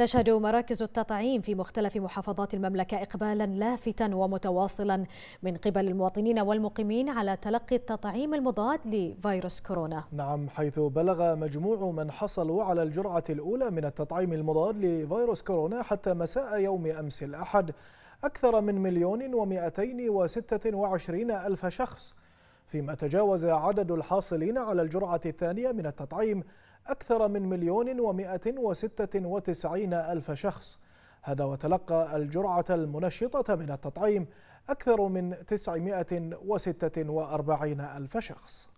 تشهد مراكز التطعيم في مختلف محافظات المملكة إقبالا لافتا ومتواصلا من قبل المواطنين والمقيمين على تلقي التطعيم المضاد لفيروس كورونا نعم حيث بلغ مجموع من حصلوا على الجرعة الأولى من التطعيم المضاد لفيروس كورونا حتى مساء يوم أمس الأحد أكثر من مليون ومئتين وستة وعشرين ألف شخص فيما تجاوز عدد الحاصلين على الجرعة الثانية من التطعيم أكثر من مليون ومائة وستة وتسعين ألف شخص هذا وتلقى الجرعة المنشطة من التطعيم أكثر من وأربعين ألف شخص